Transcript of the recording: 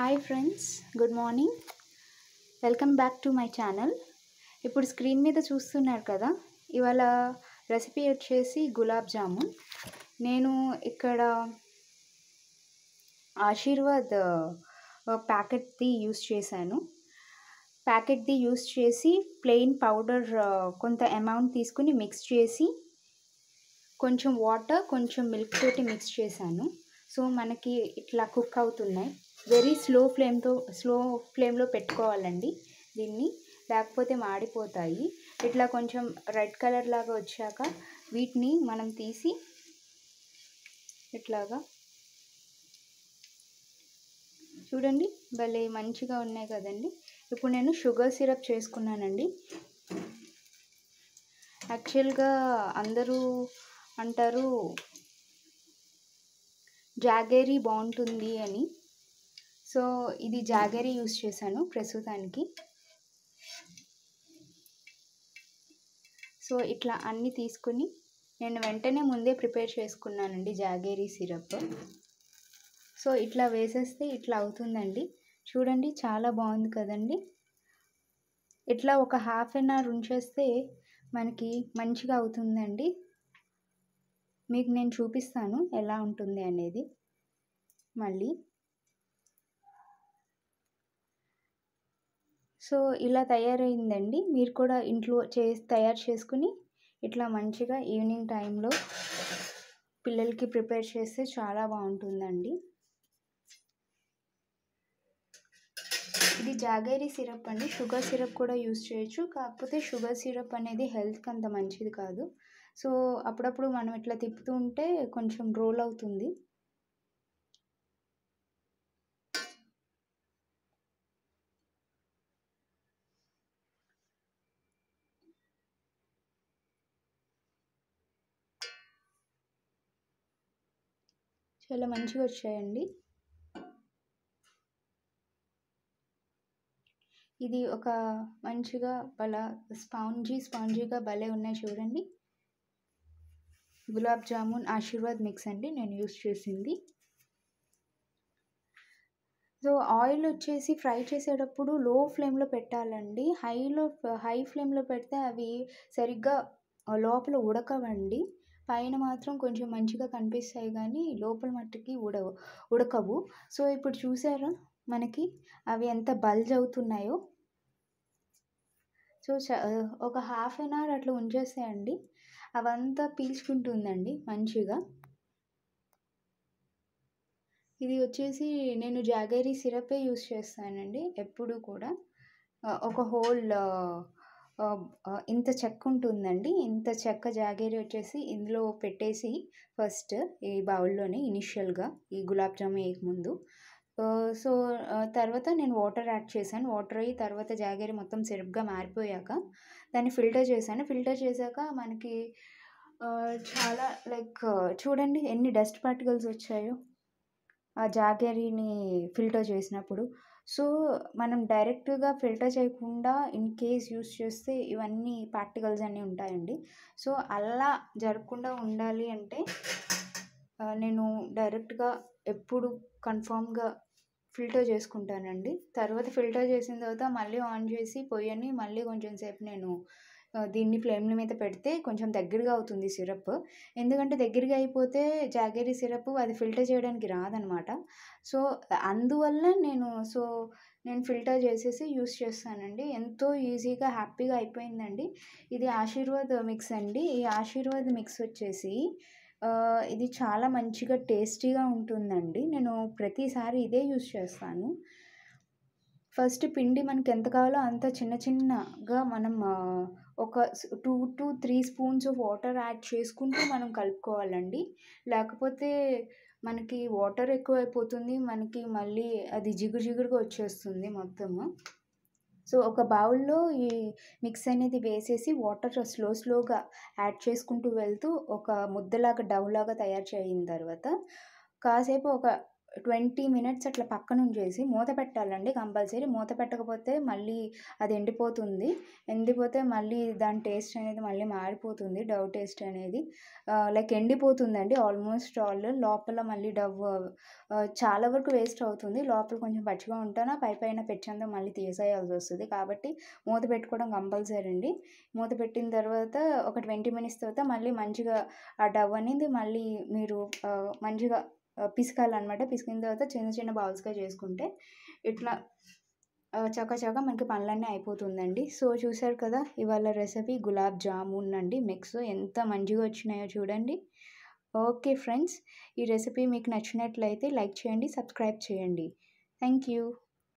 hi friends good morning welcome back to my channel ఇప్పుడు screen మీద చూస్తున్నారు కదా ఇవాళ రెసిపీ వచ్చేసి గులాబ్ జామున్ నేను ఇక్కడ ఆశీర్వాద్ ప్యాకెట్ది యూస్ చేశాను ప్యాకెట్ది యూస్ చేసి ప్లెయిన్ పౌడర్ కొంత అమౌంట్ తీసుకుని మిక్స్ చేసి కొంచెం వాటర్ కొంచెం మిల్క్ తోటి మిక్స్ చేశాను సో మనకి ఇట్లా కుక్ అవుతున్నాయి వెరీ స్లో ఫ్లేమ్తో స్లో ఫ్లేమ్లో పెట్టుకోవాలండి దీన్ని లేకపోతే మాడిపోతాయి ఇట్లా కొంచెం రెడ్ కలర్ లాగా వచ్చాక వీటిని మనం తీసి ఇట్లాగా చూడండి భలే మంచిగా ఉన్నాయి కదండి ఇప్పుడు నేను షుగర్ సిరప్ చేసుకున్నానండి యాక్చువల్గా అందరూ అంటారు జాగేరీ బాగుంటుంది అని సో ఇది జాగరీ యూస్ చేశాను ప్రస్తుతానికి సో ఇట్లా అన్నీ తీసుకుని నేను వెంటనే ముందే ప్రిపేర్ చేసుకున్నానండి జాగేరీ సిరప్ సో ఇట్లా వేసేస్తే ఇట్లా అవుతుందండి చూడండి చాలా బాగుంది కదండి ఇట్లా ఒక హాఫ్ అన్ అవర్ ఉంచేస్తే మనకి మంచిగా అవుతుందండి మీకు నేను చూపిస్తాను ఎలా ఉంటుంది అనేది మళ్ళీ సో ఇలా తయారైందండి మీరు కూడా ఇంట్లో చేసి తయారు చేసుకుని ఇట్లా మంచిగా ఈవినింగ్ టైంలో పిల్లలకి ప్రిపేర్ చేస్తే చాలా బాగుంటుందండి ఇది జాగేరీ సిరప్ అండి షుగర్ సిరప్ కూడా యూస్ చేయొచ్చు కాకపోతే షుగర్ సిరప్ అనేది హెల్త్కి అంత మంచిది కాదు సో అప్పుడప్పుడు మనం ఇట్లా తిప్పుతూ ఉంటే కొంచెం రోల్ అవుతుంది చాలా మంచిగా వచ్చాయండి ఇది ఒక మంచిగా బల స్పాంజీ స్పాంజీగా భలే ఉన్నాయి చూడండి గులాబ్ జామున్ ఆశీర్వాద్ మిక్స్ అండి నేను యూస్ చేసింది సో ఆయిల్ వచ్చేసి ఫ్రై చేసేటప్పుడు లో ఫ్లేమ్లో పెట్టాలండి హైలో హై ఫ్లేమ్లో పెడితే అవి సరిగ్గా లోపల ఉడకవండి పైన మాత్రం కొంచెం మంచిగా కనిపిస్తాయి కానీ లోపల మట్టికి ఉడవు ఉడకవు సో ఇప్పుడు చూసారా మనకి అవి ఎంత బల్జ్ అవుతున్నాయో సో ఒక హాఫ్ అన్ అవర్ అట్లా ఉంచేసేయండి అవంతా పీల్చుకుంటుందండి మంచిగా ఇది వచ్చేసి నేను జాగరీ సిరపే యూస్ చేస్తానండి ఎప్పుడు కూడా ఒక హోల్ ఇంత చెక్క ఉంటుందండి ఇంత చెక్క జాగేరి వచ్చేసి ఇందులో పెట్టేసి ఫస్ట్ ఈ బౌల్లోనే ఇనిషియల్గా ఈ గులాబ్ జామ్ వేయక ముందు సో తర్వాత నేను వాటర్ యాడ్ చేశాను వాటర్ అయ్యి తర్వాత జాగేరి మొత్తం సిరప్గా మారిపోయాక దాన్ని ఫిల్టర్ చేశాను ఫిల్టర్ చేశాక మనకి చాలా లైక్ చూడండి ఎన్ని డస్ట్ పార్టికల్స్ వచ్చాయో ఆ జాగేరిని ఫిల్టర్ చేసినప్పుడు సో మనం డైరెక్ట్గా ఫిల్టర్ చేయకుండా ఇన్ కేస్ యూస్ చేస్తే ఇవన్నీ పార్టికల్స్ అన్నీ ఉంటాయండి సో అలా జరగకుండా ఉండాలి అంటే నేను డైరెక్ట్గా ఎప్పుడు కన్ఫామ్గా ఫిల్టర్ చేసుకుంటానండి తర్వాత ఫిల్టర్ చేసిన తర్వాత మళ్ళీ ఆన్ చేసి పొయ్యని మళ్ళీ కొంచెం సేపు నేను దీన్ని ఫ్లేమ్ల మీద పెడితే కొంచెం దగ్గరగా అవుతుంది సిరప్ ఎందుకంటే దగ్గరగా అయిపోతే జాగేరి సిరప్ అది ఫిల్టర్ చేయడానికి రాదనమాట సో అందువల్ల నేను సో నేను ఫిల్టర్ చేసేసి యూస్ చేస్తానండి ఎంతో ఈజీగా హ్యాపీగా అయిపోయిందండి ఇది ఆశీర్వాద్ మిక్స్ అండి ఈ ఆశీర్వాద్ మిక్స్ వచ్చేసి ఇది చాలా మంచిగా టేస్టీగా ఉంటుందండి నేను ప్రతిసారి ఇదే యూస్ చేస్తాను ఫస్ట్ పిండి మనకి ఎంత కావాలో అంత చిన్న చిన్నగా మనం ఒక two to three spoons water add చేసుకుంటూ మనం కలుపుకోవాలండి లేకపోతే మనకి వాటర్ ఎక్కువైపోతుంది మనకి మళ్ళీ అది జిగురు జిగురుగా వచ్చేస్తుంది మొత్తము సో ఒక బౌల్లో ఈ మిక్స్ అనేది వేసేసి వాటర్ స్లో స్లోగా యాడ్ చేసుకుంటూ వెళ్తూ ఒక ముద్దలాగా డవ్లాగా తయారు చేయిన తర్వాత కాసేపు ఒక ట్వంటీ మినిట్స్ అట్లా పక్కన ఉంచేసి మూత పెట్టాలండి కంపల్సరీ మూత పెట్టకపోతే మళ్ళీ అది ఎండిపోతుంది ఎండిపోతే మళ్ళీ దాని టేస్ట్ అనేది మళ్ళీ మారిపోతుంది డవ్ టేస్ట్ అనేది లైక్ ఎండిపోతుందండి ఆల్మోస్ట్ ఆల్ లోపల మళ్ళీ డవ్ చాలా వరకు వేస్ట్ అవుతుంది లోపల కొంచెం పచ్చిగా ఉంటానా పై పైన పెచ్చంతా మళ్ళీ తీసేయాల్సి వస్తుంది కాబట్టి మూత పెట్టుకోవడం కంపల్సరీ అండి మూత పెట్టిన తర్వాత ఒక ట్వంటీ మినిట్స్ తర్వాత మళ్ళీ మంచిగా ఆ డవ్ అనేది మళ్ళీ మీరు మంచిగా పిసకాలన్నమాట పిసికిన తర్వాత చిన్న చిన్న బౌల్స్గా చేసుకుంటే ఇట్లా చకచక మనకి పనులన్నీ అయిపోతుందండి సో చూసారు కదా ఇవాళ రెసిపీ గులాబ్ జామున్ అండి మిక్స్ ఎంత మంచిగా వచ్చినాయో చూడండి ఓకే ఫ్రెండ్స్ ఈ రెసిపీ మీకు నచ్చినట్లయితే లైక్ చేయండి సబ్స్క్రైబ్ చేయండి థ్యాంక్ యూ